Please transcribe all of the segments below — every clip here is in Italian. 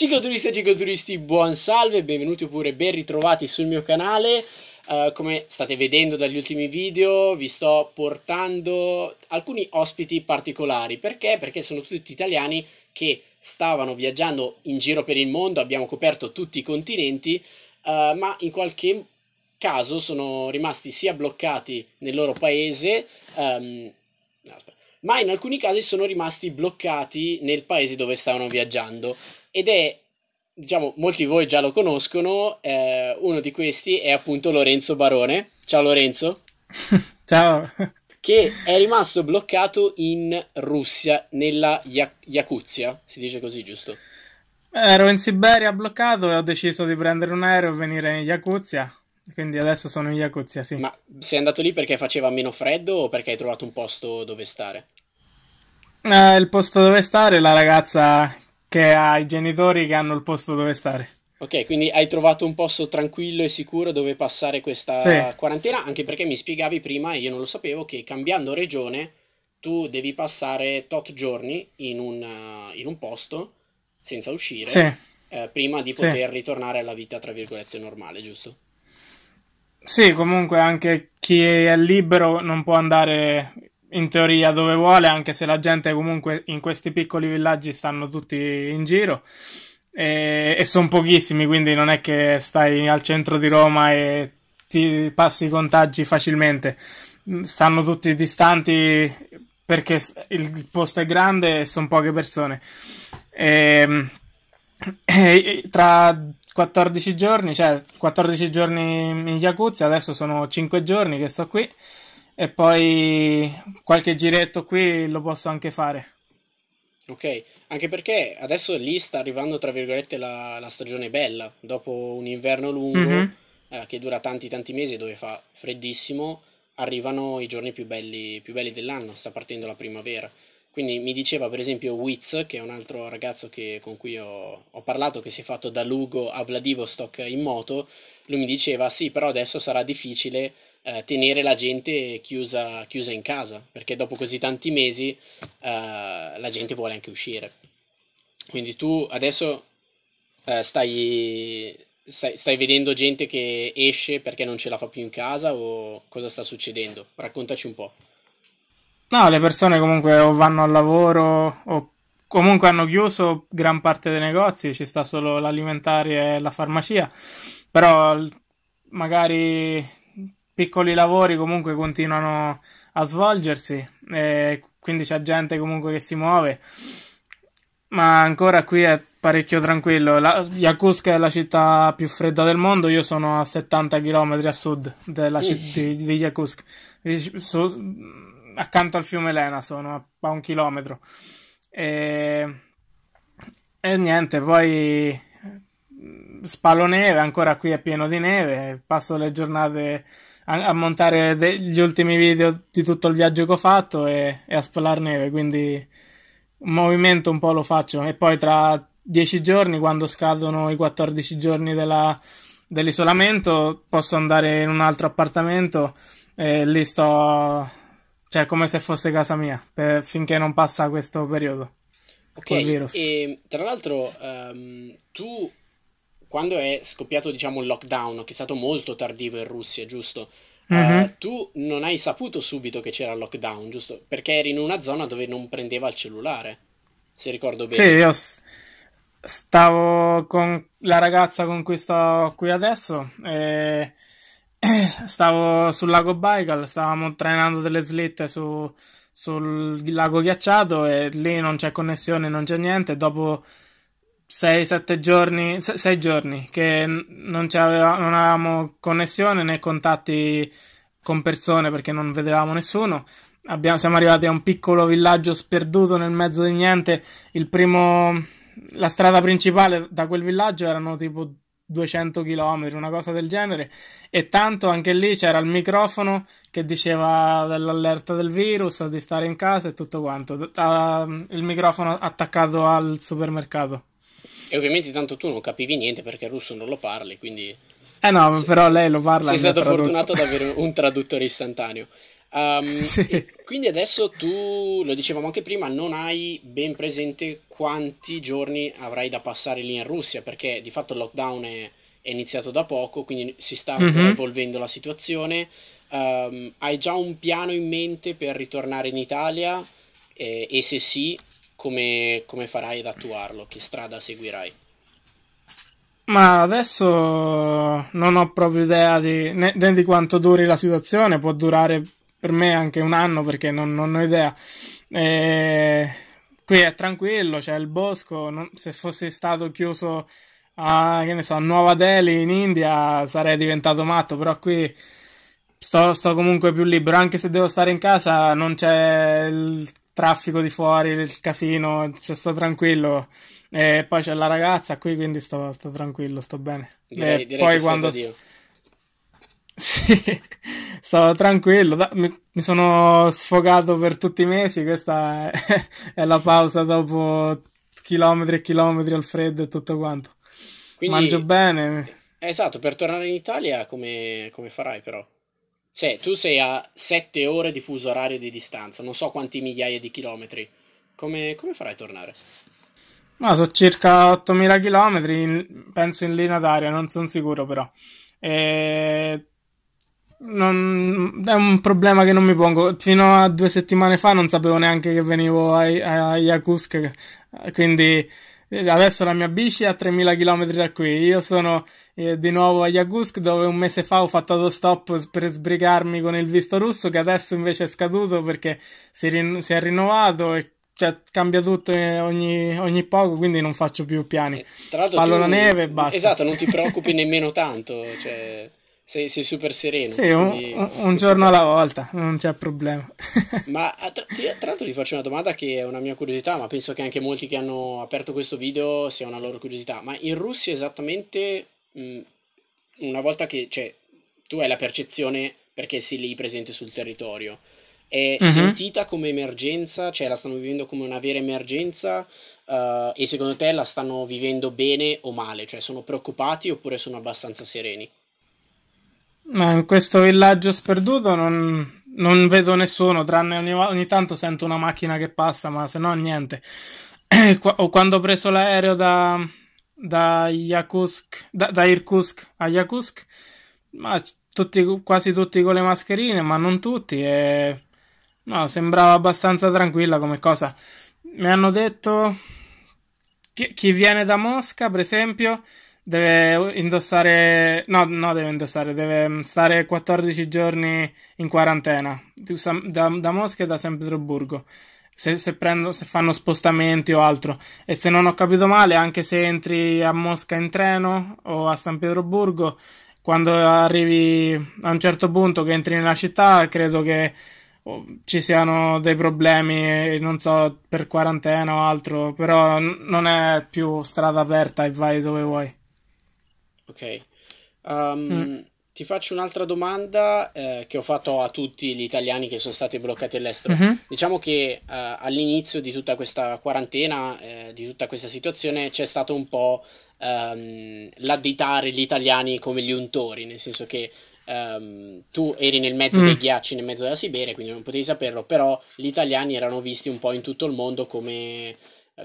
Cicloturisti e cicloturisti, buon salve, benvenuti oppure ben ritrovati sul mio canale. Uh, come state vedendo dagli ultimi video, vi sto portando alcuni ospiti particolari. Perché? Perché sono tutti italiani che stavano viaggiando in giro per il mondo, abbiamo coperto tutti i continenti, uh, ma in qualche caso sono rimasti sia bloccati nel loro paese, um, no, ma in alcuni casi sono rimasti bloccati nel paese dove stavano viaggiando ed è, diciamo, molti di voi già lo conoscono, eh, uno di questi è appunto Lorenzo Barone. Ciao Lorenzo. Ciao. Che è rimasto bloccato in Russia, nella Yakuzia, si dice così, giusto? Ero in Siberia bloccato e ho deciso di prendere un aereo e venire in Yakuzia. Quindi adesso sono in Yakuzia, sì. Ma sei andato lì perché faceva meno freddo o perché hai trovato un posto dove stare? Eh, il posto dove stare, la ragazza che ha i genitori che hanno il posto dove stare. Ok, quindi hai trovato un posto tranquillo e sicuro dove passare questa sì. quarantena, anche perché mi spiegavi prima, e io non lo sapevo, che cambiando regione tu devi passare tot giorni in un, eh, in un posto senza uscire sì. eh, prima di poter sì. ritornare alla vita, tra virgolette, normale, giusto? Sì, comunque anche chi è libero non può andare in teoria dove vuole, anche se la gente comunque in questi piccoli villaggi stanno tutti in giro e, e sono pochissimi, quindi non è che stai al centro di Roma e ti passi i contagi facilmente. Stanno tutti distanti perché il posto è grande e sono poche persone. Ehm, e, e tra 14 giorni, cioè 14 giorni in Yakuza, adesso sono 5 giorni che sto qui e poi qualche giretto qui lo posso anche fare. Ok, anche perché adesso lì sta arrivando, tra virgolette, la, la stagione bella, dopo un inverno lungo mm-hmm. eh, che dura tanti tanti mesi dove fa freddissimo, arrivano i giorni più belli, più belli dell'anno, sta partendo la primavera. Quindi mi diceva per esempio Witz, che è un altro ragazzo che, con cui ho, ho, parlato, che si è fatto da Lugo a Vladivostok in moto, lui mi diceva sì, però adesso sarà difficile eh, tenere la gente chiusa, chiusa, in casa, perché dopo così tanti mesi eh, la gente vuole anche uscire. Quindi tu adesso eh, stai, stai, stai, vedendo gente che esce perché non ce la fa più in casa o cosa sta succedendo? Raccontaci un po'. No, le persone comunque o vanno al lavoro o comunque hanno chiuso gran parte dei negozi, ci sta solo l'alimentare e la farmacia, però magari piccoli lavori comunque continuano a svolgersi, e quindi c'è gente comunque che si muove, ma ancora qui è parecchio tranquillo. La, Yakutsk è la città più fredda del mondo, io sono a 70 km a sud della città di, di Yakutsk, Su, accanto al fiume Lena sono a, a un chilometro. E, e niente, poi spalo neve, ancora qui è pieno di neve, passo le giornate a, montare de- gli ultimi video di tutto il viaggio che ho fatto e, e a spalare neve, quindi un movimento un po' lo faccio e poi tra dieci giorni, quando scadono i 14 giorni della, dell'isolamento, posso andare in un altro appartamento e lì sto, cioè come se fosse casa mia, per, finché non passa questo periodo. Ok, e, tra l'altro um, tu quando è scoppiato diciamo il lockdown, che è stato molto tardivo in Russia, giusto? Mm-hmm. Uh, tu non hai saputo subito che c'era il lockdown, giusto? Perché eri in una zona dove non prendeva il cellulare, se ricordo bene. Sì, io stavo con la ragazza con cui sto qui adesso e stavo sul lago Baikal, stavamo trainando delle slitte su, sul lago ghiacciato e lì non c'è connessione, non c'è niente. Dopo 6-7 giorni, 6 giorni che non, non avevamo connessione né contatti con persone perché non vedevamo nessuno. Abbiamo, siamo arrivati a un piccolo villaggio sperduto nel mezzo di niente. Il primo, la strada principale da quel villaggio erano tipo 200 km, una cosa del genere. E tanto anche lì c'era il microfono che diceva dell'allerta del virus, di stare in casa e tutto quanto. Il microfono attaccato al supermercato. E ovviamente tanto tu non capivi niente perché il russo non lo parli, quindi... Eh no, se, però lei lo parla. Sei stato tradotto. fortunato ad avere un traduttore istantaneo. Um, sì. Quindi adesso tu, lo dicevamo anche prima, non hai ben presente quanti giorni avrai da passare lì in Russia, perché di fatto il lockdown è, è iniziato da poco, quindi si sta mm-hmm. evolvendo la situazione. Um, hai già un piano in mente per ritornare in Italia? Eh, e se sì, come, come farai ad attuarlo? Che strada seguirai? Ma adesso non ho proprio idea di, né, di quanto duri la situazione, può durare per me anche un anno perché non, non ho idea. E... Qui è tranquillo, c'è il bosco, non... se fossi stato chiuso a, so, a, Nuova Delhi in India sarei diventato matto, però qui sto, sto comunque più libero, anche se devo stare in casa non c'è il traffico di fuori, il casino, cioè sto tranquillo. E poi c'è la ragazza qui, quindi sto, sto tranquillo, sto bene. Direi, direi poi quando... Sì, stavo tranquillo, mi, sono sfogato per tutti i mesi, questa è, è, la pausa dopo chilometri e chilometri al freddo e tutto quanto. Quindi, Mangio bene. Esatto, per tornare in Italia come, come farai però? Se cioè, tu sei a 7 ore di fuso orario di distanza, non so quanti migliaia di chilometri. Come, come farai a tornare? No, sono circa 8000 chilometri, penso in linea d'aria, non sono sicuro però. E... Non... È un problema che non mi pongo. Fino a due settimane fa non sapevo neanche che venivo a, a Yakutsk, quindi Adesso la mia bici è a 3000 km da qui. Io sono eh, di nuovo a Yagusk, dove un mese fa ho fatto autostop per sbrigarmi con il visto russo, che adesso invece è scaduto perché si, rin- si è rinnovato e cioè, cambia tutto eh, ogni, ogni, poco, quindi non faccio più piani. E, eh, tra l'altro, Spallo tu, la neve e basta. Esatto, non ti preoccupi nemmeno tanto. Cioè sei, sei super sereno. Sì, un, un giorno alla volta, non c'è problema. ma ah, tra, tra l'altro ti faccio una domanda che è una mia curiosità, ma penso che anche molti che hanno aperto questo video sia una loro curiosità. Ma in Russia esattamente, mh, mm, una volta che cioè, tu hai la percezione perché sei lì presente sul territorio, è uh-huh. sentita come emergenza, cioè la stanno vivendo come una vera emergenza uh, e secondo te la stanno vivendo bene o male? Cioè sono preoccupati oppure sono abbastanza sereni? Ma in questo villaggio sperduto non, non vedo nessuno, tranne ogni, ogni, tanto sento una macchina che passa, ma se no niente. Quando ho preso l'aereo da, da, Yakusk, da, da Irkutsk a Yakusk, ma tutti, quasi tutti con le mascherine, ma non tutti, e no, sembrava abbastanza tranquilla come cosa. Mi hanno detto chi, chi viene da Mosca, per esempio, deve indossare. No, no, deve indossare, deve stare 14 giorni in quarantena da, da Mosca e da San Pietroburgo. Se, se, prendo, se, fanno spostamenti o altro. E se non ho capito male, anche se entri a Mosca in treno o a San Pietroburgo, quando arrivi a un certo punto che entri nella città, credo che oh, ci siano dei problemi, non so, per quarantena o altro, però non è più strada aperta e vai dove vuoi. Ok. Um, mm. Ti faccio un'altra domanda eh, che ho fatto a tutti gli italiani che sono stati bloccati all'estero. Mm-hmm. Diciamo che eh, all'inizio di tutta questa quarantena, eh, di tutta questa situazione, c'è stato un po' ehm, l'additare gli italiani come gli untori, nel senso che ehm, tu eri nel mezzo mm. dei ghiacci, nel mezzo della Siberia, quindi non potevi saperlo, però gli italiani erano visti un po' in tutto il mondo come eh,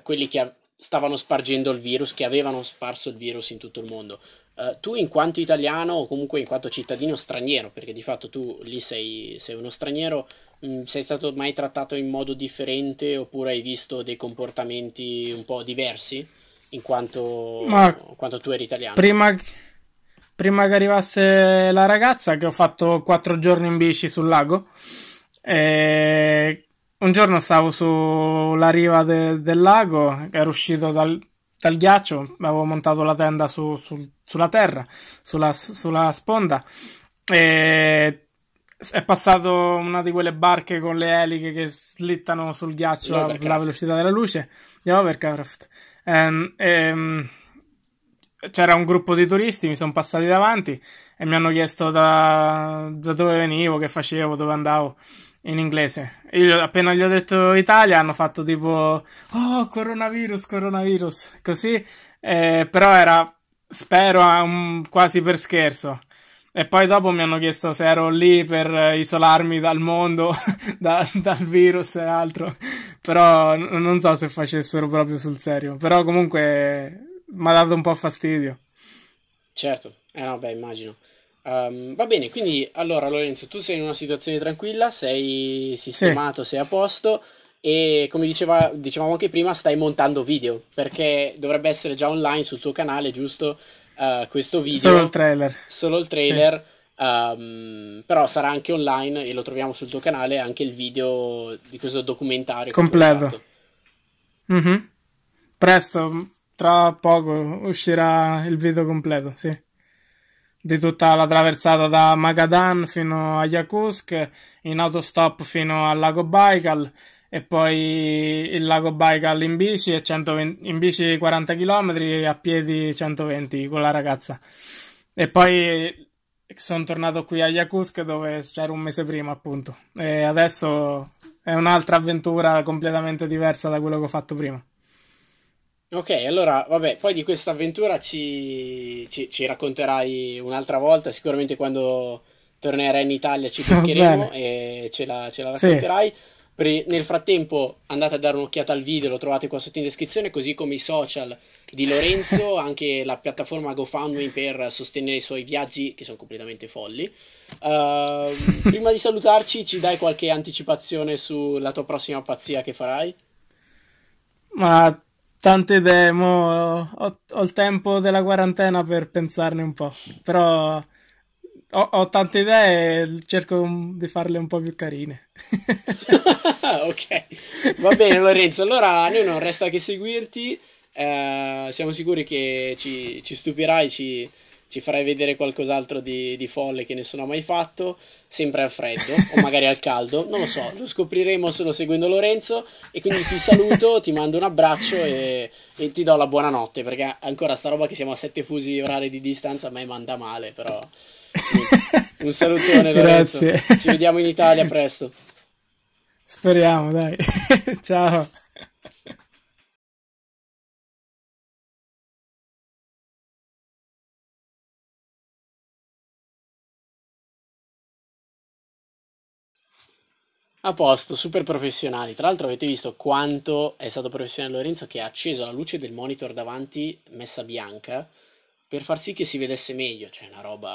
quelli che stavano spargendo il virus, che avevano sparso il virus in tutto il mondo. Eh, tu in quanto italiano o comunque in quanto cittadino straniero, perché di fatto tu lì sei, sei uno straniero, mh, mm, sei stato mai trattato in modo differente oppure hai visto dei comportamenti un po' diversi in quanto, in quanto tu eri italiano? Prima, prima, che arrivasse la ragazza che ho fatto quattro giorni in bici sul lago, eh, un giorno stavo sulla riva de, del lago, ero uscito dal, al ghiaccio, avevo montato la tenda su, su, sulla terra, sulla, sulla sponda. E è passato una di quelle barche con le eliche che slittano sul ghiaccio alla velocità della luce di Overcraft. Um, um, c'era un gruppo di turisti, mi sono passati davanti e mi hanno chiesto da, da dove venivo, che facevo, dove andavo in inglese. Io appena gli ho detto Italia hanno fatto tipo oh coronavirus, coronavirus, così, eh, però era spero um, quasi per scherzo. E poi dopo mi hanno chiesto se ero lì per eh, isolarmi dal mondo, da, dal virus e altro. Però n- non so se facessero proprio sul serio. Però comunque eh, mi ha dato un po' fastidio. Certo, eh no, beh, immagino. Um, va bene, quindi allora Lorenzo, tu sei in una situazione tranquilla, sei sistemato, sei a posto e come diceva, dicevamo anche prima stai montando video perché dovrebbe essere già online sul tuo canale, giusto? Uh, questo video. Solo il trailer. Solo il trailer. Um, però sarà anche online e lo troviamo sul tuo canale anche il video di questo documentario completo. Mm-hmm. Presto, tra poco uscirà il video completo, sì di tutta la traversata da Magadan fino a Yakutsk, in autostop fino al lago Baikal e poi il lago Baikal in bici, 120, in bici 40 km e a piedi 120 con la ragazza. E poi sono tornato qui a Yakutsk dove c'era un mese prima appunto e adesso è un'altra avventura completamente diversa da quello che ho fatto prima. Ok, allora, vabbè, poi di questa avventura ci, ci, ci racconterai un'altra volta, sicuramente quando tornerai in Italia ci beccheremo e ce la, ce la racconterai. Sì. nel frattempo andate a dare un'occhiata al video, lo trovate qua sotto in descrizione, così come i social di Lorenzo, anche la piattaforma GoFundMe per sostenere i suoi viaggi che sono completamente folli. Uh, prima di salutarci ci dai qualche anticipazione sulla tua prossima pazzia che farai? Ma tante idee, ho, ho, il tempo della quarantena per pensarne un po', però ho, ho tante idee e cerco di farle un po' più carine. ok, va bene Lorenzo, allora a noi non resta che seguirti, eh, siamo sicuri che ci, ci stupirai, ci ci farai vedere qualcos'altro di, di folle che nessuno ha mai fatto, sempre al freddo o magari al caldo, non lo so, lo scopriremo solo seguendo Lorenzo e quindi ti saluto, ti mando un abbraccio e, e ti do la buonanotte perché ancora sta roba che siamo a sette fusi orari di distanza a me manda male, però un salutone Lorenzo, Grazie. ci vediamo in Italia presto. Speriamo, dai. Ciao. A posto, super professionali. Tra l'altro avete visto quanto è stato professionale Lorenzo che ha acceso la luce del monitor davanti messa bianca per far sì che si vedesse meglio, cioè una roba